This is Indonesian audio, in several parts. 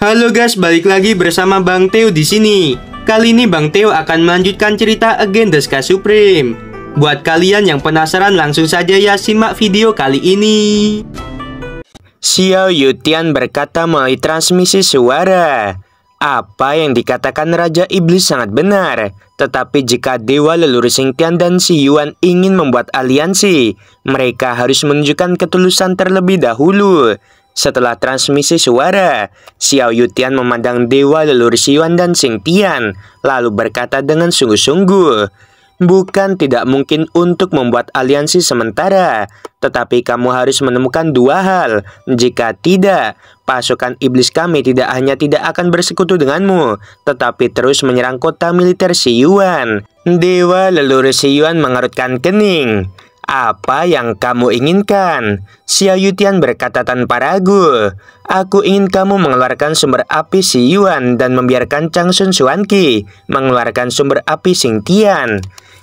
Halo guys, balik lagi bersama Bang Teo di sini. Kali ini Bang Teo akan melanjutkan cerita Again Deska Supreme. Buat kalian yang penasaran langsung saja ya simak video kali ini. Xiao Yutian berkata melalui transmisi suara. Apa yang dikatakan Raja Iblis sangat benar, tetapi jika Dewa Leluhur Singtian dan Si Yuan ingin membuat aliansi, mereka harus menunjukkan ketulusan terlebih dahulu. Setelah transmisi suara, Xiao Yutian memandang dewa leluhur Xiuan dan Xing Tian, lalu berkata dengan sungguh-sungguh, Bukan tidak mungkin untuk membuat aliansi sementara, tetapi kamu harus menemukan dua hal. Jika tidak, pasukan iblis kami tidak hanya tidak akan bersekutu denganmu, tetapi terus menyerang kota militer Siyuan Dewa leluhur Siyuan mengerutkan kening apa yang kamu inginkan? Xiao Yutian berkata tanpa ragu. Aku ingin kamu mengeluarkan sumber api Si Yuan dan membiarkan Chang Sun Xuan Qi mengeluarkan sumber api Sing Tian.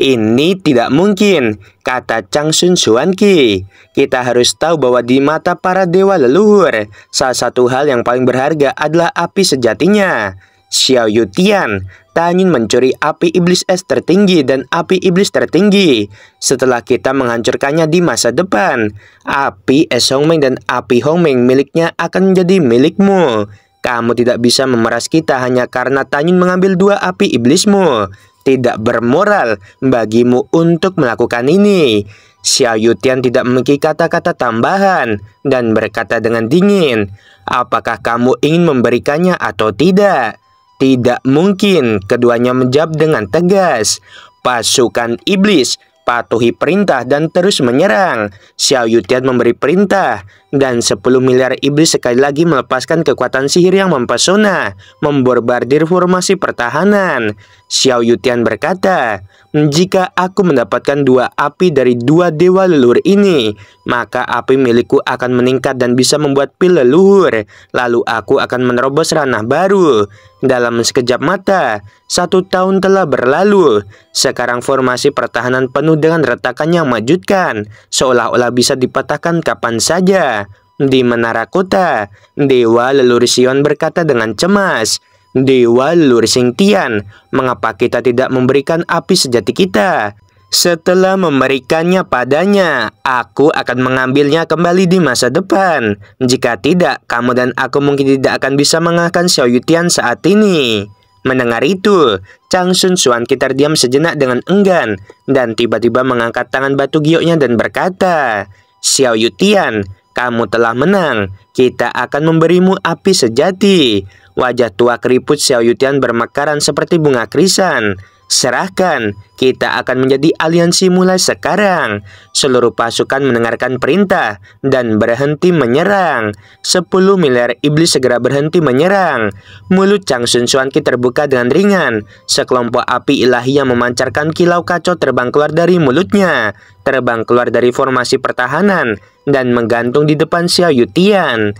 Ini tidak mungkin, kata Chang Sun Xuan Qi. Kita harus tahu bahwa di mata para dewa leluhur, salah satu hal yang paling berharga adalah api sejatinya. Xiao Yutian, Tanyin mencuri api iblis es tertinggi dan api iblis tertinggi. Setelah kita menghancurkannya di masa depan, api es Hongming dan api Hongming miliknya akan menjadi milikmu. Kamu tidak bisa memeras kita hanya karena Tanyin mengambil dua api iblismu. Tidak bermoral bagimu untuk melakukan ini. Xiao Yutian tidak memiliki kata-kata tambahan dan berkata dengan dingin, apakah kamu ingin memberikannya atau tidak? Tidak mungkin keduanya menjawab dengan tegas. Pasukan iblis patuhi perintah dan terus menyerang. Xiao Yutian memberi perintah dan 10 miliar iblis sekali lagi melepaskan kekuatan sihir yang mempesona, memborbardir formasi pertahanan. Xiao Yutian berkata, jika aku mendapatkan dua api dari dua dewa leluhur ini, maka api milikku akan meningkat dan bisa membuat pil leluhur. Lalu aku akan menerobos ranah baru. Dalam sekejap mata, satu tahun telah berlalu. Sekarang formasi pertahanan penuh dengan retakan yang mengejutkan, seolah-olah bisa dipatahkan kapan saja. Di menara kota, Dewa Lelur Sion berkata dengan cemas, Dewa Lelur Singtian, mengapa kita tidak memberikan api sejati kita? Setelah memberikannya padanya, aku akan mengambilnya kembali di masa depan. Jika tidak, kamu dan aku mungkin tidak akan bisa mengalahkan Xiao Yutian saat ini. Mendengar itu, Chang Sun Xuan kita diam sejenak dengan enggan dan tiba-tiba mengangkat tangan batu gioknya dan berkata, Xiao Yutian, kamu telah menang, kita akan memberimu api sejati. Wajah tua keriput Xiao Yutian bermekaran seperti bunga krisan. Serahkan, kita akan menjadi aliansi mulai sekarang. Seluruh pasukan mendengarkan perintah dan berhenti menyerang. Sepuluh miliar iblis segera berhenti menyerang. Mulut Chang Sun Suan Ki terbuka dengan ringan. Sekelompok api ilahi yang memancarkan kilau kacau terbang keluar dari mulutnya. Terbang keluar dari formasi pertahanan dan menggantung di depan Xiao Yutian.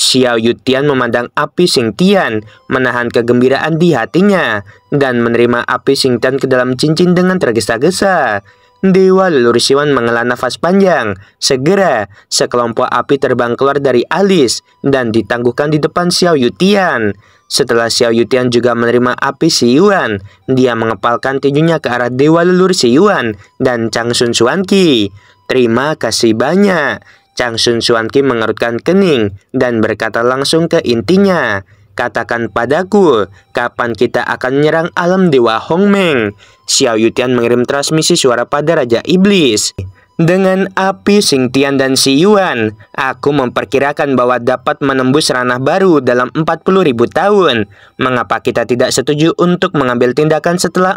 Xiao Yutian memandang api Sing Tian, menahan kegembiraan di hatinya, dan menerima api Sing Tian ke dalam cincin dengan tergesa-gesa. Dewa leluhur Siwan menghela nafas panjang. Segera, sekelompok api terbang keluar dari alis dan ditangguhkan di depan Xiao Yutian. Setelah Xiao Yutian juga menerima api Yuan, dia mengepalkan tinjunya ke arah Dewa leluhur Yuan dan Chang Sun Suanki. Terima kasih banyak. Chang Sun Suan Kim mengerutkan kening dan berkata langsung ke intinya. Katakan padaku, kapan kita akan menyerang alam Dewa Hongmeng? Xiao Yutian mengirim transmisi suara pada Raja Iblis. Dengan api Singtian dan Si Yuan, aku memperkirakan bahwa dapat menembus ranah baru dalam ribu tahun. Mengapa kita tidak setuju untuk mengambil tindakan setelah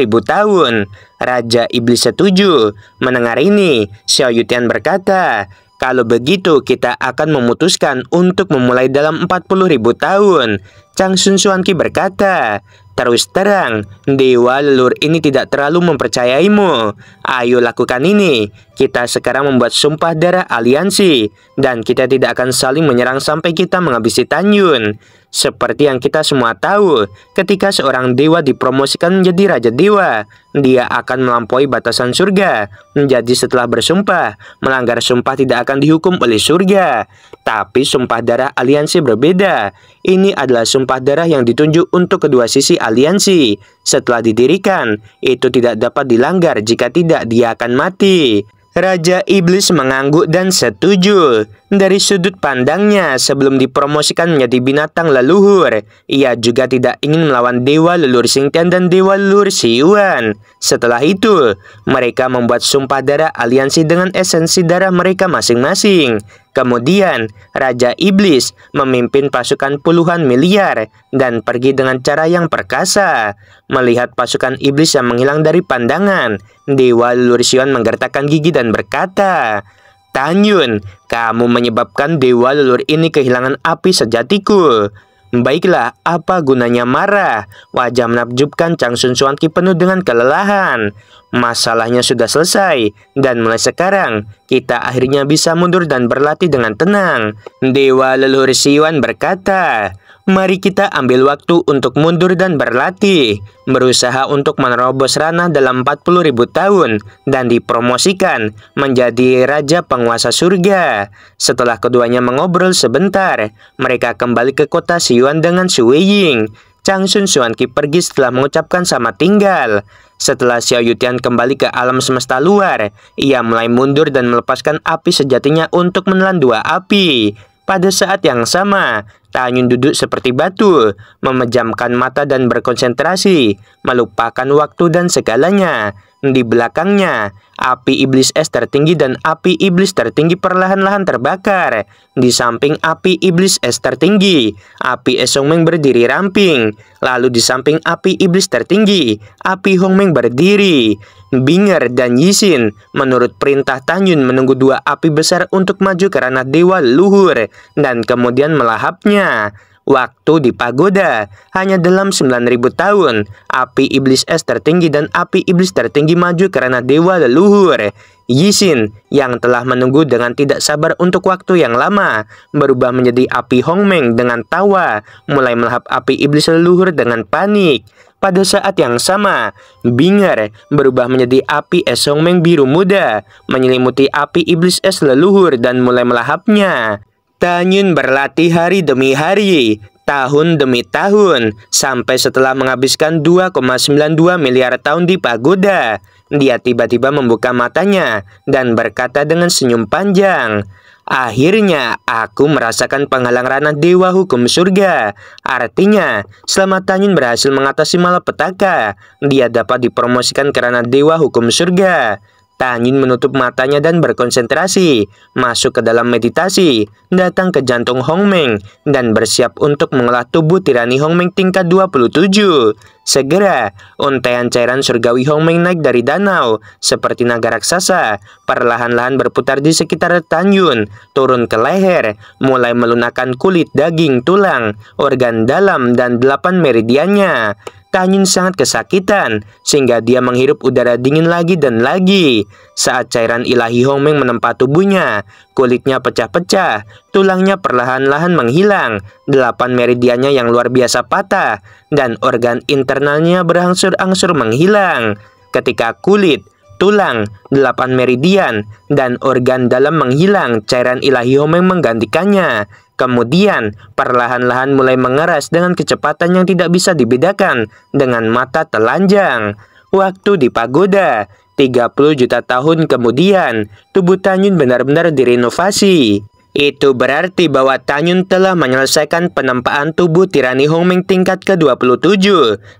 ribu tahun? Raja Iblis setuju. Mendengar ini, Xiao Yutian berkata, kalau begitu, kita akan memutuskan untuk memulai dalam ribu tahun. Chang Sun Suanki berkata, Terus terang, dewa lelur ini tidak terlalu mempercayaimu. Ayo lakukan ini. Kita sekarang membuat sumpah darah aliansi. Dan kita tidak akan saling menyerang sampai kita menghabisi Tanyun. Seperti yang kita semua tahu, ketika seorang dewa dipromosikan menjadi raja dewa, dia akan melampaui batasan surga. Menjadi setelah bersumpah, melanggar sumpah tidak akan dihukum oleh surga. Tapi sumpah darah aliansi berbeda. Ini adalah sumpah darah yang ditunjuk untuk kedua sisi aliansi. Setelah didirikan, itu tidak dapat dilanggar jika tidak dia akan mati. Raja Iblis mengangguk dan setuju dari sudut pandangnya sebelum dipromosikan menjadi binatang leluhur. Ia juga tidak ingin melawan Dewa Leluhur Singtian dan Dewa Leluhur Siyuan. Setelah itu, mereka membuat sumpah darah aliansi dengan esensi darah mereka masing-masing. Kemudian, Raja Iblis memimpin pasukan puluhan miliar dan pergi dengan cara yang perkasa. Melihat pasukan Iblis yang menghilang dari pandangan, Dewa Siuan menggertakkan gigi dan berkata, Tanyun, kamu menyebabkan dewa leluhur ini kehilangan api sejatiku. Baiklah, apa gunanya marah? Wajah menakjubkan Chang Sun Suan Ki penuh dengan kelelahan. Masalahnya sudah selesai, dan mulai sekarang, kita akhirnya bisa mundur dan berlatih dengan tenang. Dewa leluhur Siwan berkata, mari kita ambil waktu untuk mundur dan berlatih, berusaha untuk menerobos ranah dalam ribu tahun dan dipromosikan menjadi raja penguasa surga. Setelah keduanya mengobrol sebentar, mereka kembali ke kota Siuan dengan Sui Ying. Chang Sun Ki pergi setelah mengucapkan sama tinggal. Setelah Xiao Yutian kembali ke alam semesta luar, ia mulai mundur dan melepaskan api sejatinya untuk menelan dua api pada saat yang sama. Tanyun duduk seperti batu, memejamkan mata dan berkonsentrasi, melupakan waktu dan segalanya. Di belakangnya, api iblis es tertinggi dan api iblis tertinggi perlahan-lahan terbakar. Di samping api iblis es tertinggi, api es meng berdiri ramping. Lalu di samping api iblis tertinggi, api Hongmeng berdiri. Binger dan Yisin menurut perintah Tanyun menunggu dua api besar untuk maju ke ranah dewa luhur dan kemudian melahapnya waktu di pagoda. Hanya dalam 9000 tahun, api iblis es tertinggi dan api iblis tertinggi maju karena dewa leluhur. Yisin yang telah menunggu dengan tidak sabar untuk waktu yang lama berubah menjadi api Hongmeng dengan tawa, mulai melahap api iblis leluhur dengan panik. Pada saat yang sama, Binger berubah menjadi api es Hongmeng biru muda, menyelimuti api iblis es leluhur dan mulai melahapnya. Tanyun berlatih hari demi hari, tahun demi tahun, sampai setelah menghabiskan 2,92 miliar tahun di pagoda. Dia tiba-tiba membuka matanya dan berkata dengan senyum panjang, Akhirnya, aku merasakan penghalang ranah dewa hukum surga. Artinya, selama Tanyun berhasil mengatasi malapetaka, dia dapat dipromosikan ranah dewa hukum surga. Tanin menutup matanya dan berkonsentrasi, masuk ke dalam meditasi, datang ke jantung Hong Meng dan bersiap untuk mengolah tubuh tirani Hong Meng tingkat 27. Segera, untaian cairan surgawi Hong Meng naik dari danau, seperti naga raksasa, perlahan-lahan berputar di sekitar Tanyun, turun ke leher, mulai melunakan kulit, daging, tulang, organ dalam, dan delapan meridiannya. Tahnyin sangat kesakitan, sehingga dia menghirup udara dingin lagi dan lagi. Saat cairan ilahi Hongmeng menempa tubuhnya, kulitnya pecah-pecah, tulangnya perlahan-lahan menghilang, delapan meridiannya yang luar biasa patah, dan organ internalnya berangsur-angsur menghilang. Ketika kulit, tulang, delapan meridian, dan organ dalam menghilang, cairan ilahi Hongmeng menggantikannya. Kemudian, perlahan-lahan mulai mengeras dengan kecepatan yang tidak bisa dibedakan dengan mata telanjang. Waktu di pagoda, 30 juta tahun kemudian, tubuh Tanyun benar-benar direnovasi. Itu berarti bahwa Tanyun telah menyelesaikan penempaan tubuh tirani Hongming tingkat ke-27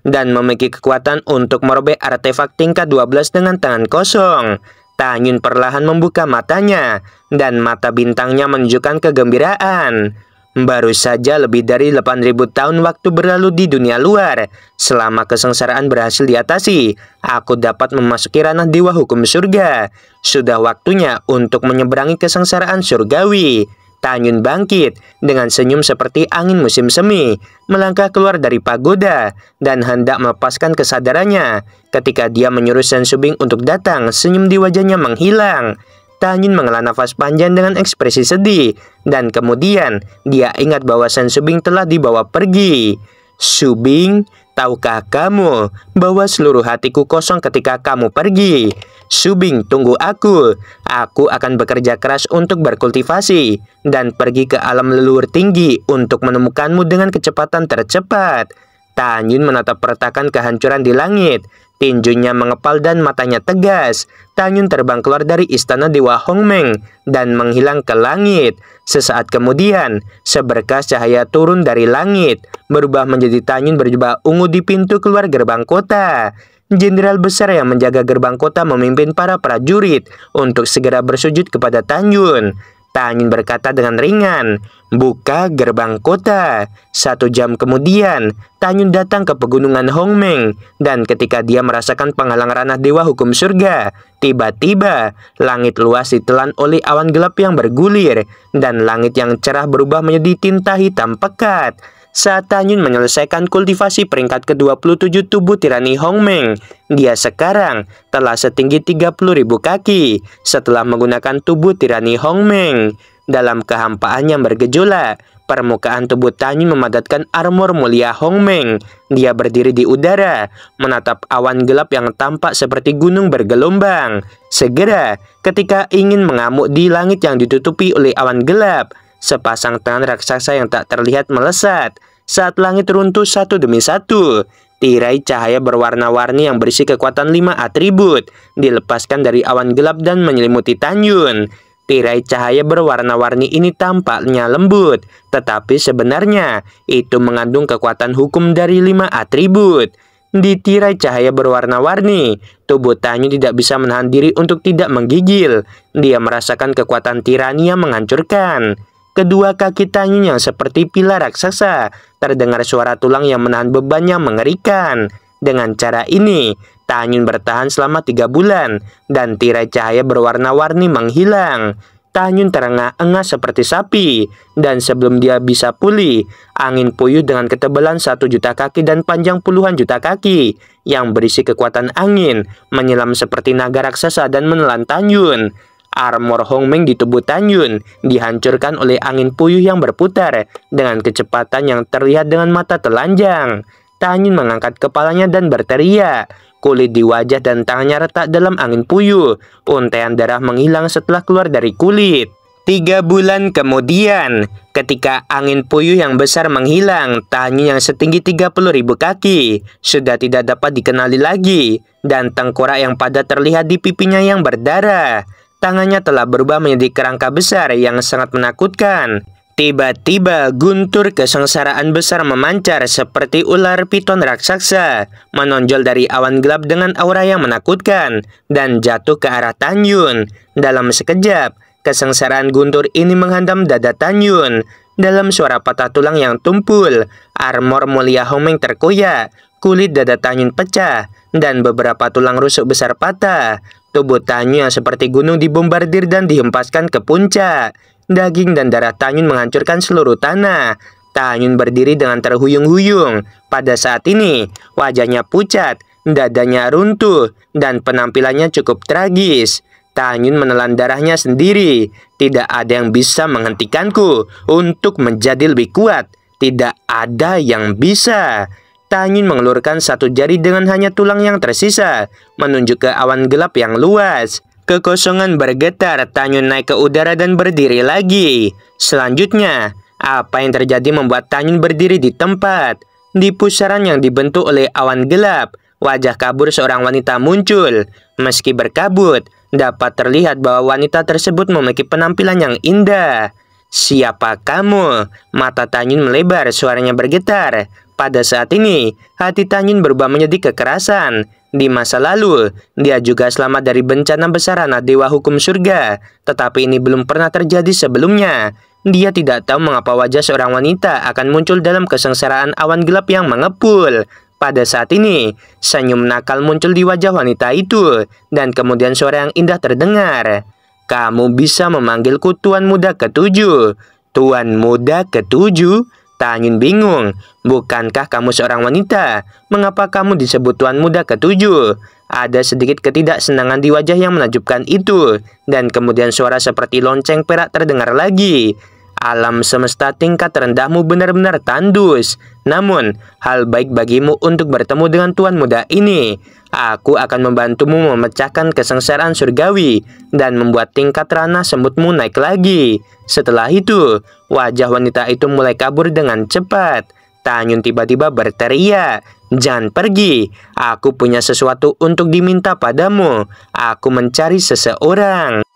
dan memiliki kekuatan untuk merobek artefak tingkat 12 dengan tangan kosong. Tanyun perlahan membuka matanya dan mata bintangnya menunjukkan kegembiraan. Baru saja lebih dari 8000 tahun waktu berlalu di dunia luar. Selama kesengsaraan berhasil diatasi, aku dapat memasuki ranah dewa hukum surga. Sudah waktunya untuk menyeberangi kesengsaraan surgawi. Tanyun bangkit dengan senyum seperti angin musim semi, melangkah keluar dari pagoda dan hendak melepaskan kesadarannya. Ketika dia menyuruh Subing untuk datang, senyum di wajahnya menghilang. Tanyun menghela nafas panjang dengan ekspresi sedih dan kemudian dia ingat bahwa Subing telah dibawa pergi. Subing, Tahukah kamu bahwa seluruh hatiku kosong ketika kamu pergi? Subing, tunggu aku. Aku akan bekerja keras untuk berkultivasi dan pergi ke alam leluhur tinggi untuk menemukanmu dengan kecepatan tercepat. Tanyun menatap peretakan kehancuran di langit Tinjunya mengepal dan matanya tegas. Tanyun terbang keluar dari istana Dewa Hongmeng dan menghilang ke langit. Sesaat kemudian, seberkas cahaya turun dari langit, berubah menjadi Tanyun berjubah ungu di pintu keluar gerbang kota. Jenderal besar yang menjaga gerbang kota memimpin para prajurit untuk segera bersujud kepada Tanjun. Tak berkata dengan ringan, buka gerbang kota. Satu jam kemudian, Tanyun datang ke pegunungan Hongmeng, dan ketika dia merasakan penghalang ranah dewa hukum surga, tiba-tiba langit luas ditelan oleh awan gelap yang bergulir, dan langit yang cerah berubah menjadi tinta hitam pekat saat Tanyun menyelesaikan kultivasi peringkat ke-27 tubuh tirani Hong Meng, Dia sekarang telah setinggi 30.000 kaki setelah menggunakan tubuh tirani Hong Meng. Dalam kehampaan yang bergejolak, permukaan tubuh Tanyun memadatkan armor mulia Hong Meng. Dia berdiri di udara, menatap awan gelap yang tampak seperti gunung bergelombang. Segera, ketika ingin mengamuk di langit yang ditutupi oleh awan gelap, sepasang tangan raksasa yang tak terlihat melesat saat langit runtuh satu demi satu. Tirai cahaya berwarna-warni yang berisi kekuatan lima atribut dilepaskan dari awan gelap dan menyelimuti Tanjun. Tirai cahaya berwarna-warni ini tampaknya lembut, tetapi sebenarnya itu mengandung kekuatan hukum dari lima atribut. Di tirai cahaya berwarna-warni, tubuh Tanyu tidak bisa menahan diri untuk tidak menggigil. Dia merasakan kekuatan tirani yang menghancurkan. Kedua kaki yang seperti pilar raksasa, terdengar suara tulang yang menahan beban yang mengerikan. Dengan cara ini, Tanyun bertahan selama tiga bulan, dan tirai cahaya berwarna-warni menghilang. Tanyun terengah-engah seperti sapi, dan sebelum dia bisa pulih, angin puyuh dengan ketebalan satu juta kaki dan panjang puluhan juta kaki, yang berisi kekuatan angin, menyelam seperti naga raksasa dan menelan Tanyun. Armor tubuh tubuh Tanyun, dihancurkan oleh angin puyuh yang berputar dengan kecepatan yang terlihat dengan mata telanjang. Tanyun mengangkat kepalanya dan berteriak. Kulit di wajah dan tangannya retak dalam angin puyuh. Untaian darah menghilang setelah keluar dari kulit. Tiga bulan kemudian, ketika angin puyuh yang besar menghilang, Tanyun yang setinggi ribu kaki sudah tidak dapat dikenali lagi, dan tengkorak yang padat terlihat di pipinya yang berdarah tangannya telah berubah menjadi kerangka besar yang sangat menakutkan. Tiba-tiba guntur kesengsaraan besar memancar seperti ular piton raksasa, menonjol dari awan gelap dengan aura yang menakutkan, dan jatuh ke arah Tanyun. Dalam sekejap, kesengsaraan guntur ini menghantam dada Tanyun. Dalam suara patah tulang yang tumpul, armor mulia Homing terkoyak, kulit dada Tanyun pecah, dan beberapa tulang rusuk besar patah. Tubuh Tanyun seperti gunung dibombardir dan dihempaskan ke puncak. Daging dan darah Tanyun menghancurkan seluruh tanah. Tanyun berdiri dengan terhuyung-huyung. Pada saat ini, wajahnya pucat, dadanya runtuh, dan penampilannya cukup tragis. Tanyun menelan darahnya sendiri. Tidak ada yang bisa menghentikanku untuk menjadi lebih kuat. Tidak ada yang bisa. Tanyin mengelurkan satu jari dengan hanya tulang yang tersisa, menunjuk ke awan gelap yang luas. Kekosongan bergetar, Tanyun naik ke udara dan berdiri lagi. Selanjutnya, apa yang terjadi membuat Tanyun berdiri di tempat? Di pusaran yang dibentuk oleh awan gelap, wajah kabur seorang wanita muncul. Meski berkabut, dapat terlihat bahwa wanita tersebut memiliki penampilan yang indah. Siapa kamu? Mata Tanyun melebar, suaranya bergetar. Pada saat ini, hati Tanyin berubah menjadi kekerasan. Di masa lalu, dia juga selamat dari bencana besar anak dewa hukum surga, tetapi ini belum pernah terjadi sebelumnya. Dia tidak tahu mengapa wajah seorang wanita akan muncul dalam kesengsaraan awan gelap yang mengepul. Pada saat ini, senyum nakal muncul di wajah wanita itu, dan kemudian suara yang indah terdengar. Kamu bisa memanggilku Tuan Muda Ketujuh. Tuan Muda Ketujuh? angin bingung, bukankah kamu seorang wanita? Mengapa kamu disebut tuan muda ketujuh? Ada sedikit ketidaksenangan di wajah yang menajubkan itu, dan kemudian suara seperti lonceng perak terdengar lagi alam semesta tingkat rendahmu benar-benar tandus. Namun, hal baik bagimu untuk bertemu dengan Tuan Muda ini. Aku akan membantumu memecahkan kesengsaraan surgawi dan membuat tingkat ranah semutmu naik lagi. Setelah itu, wajah wanita itu mulai kabur dengan cepat. Tanyun tiba-tiba berteriak, Jangan pergi, aku punya sesuatu untuk diminta padamu. Aku mencari seseorang.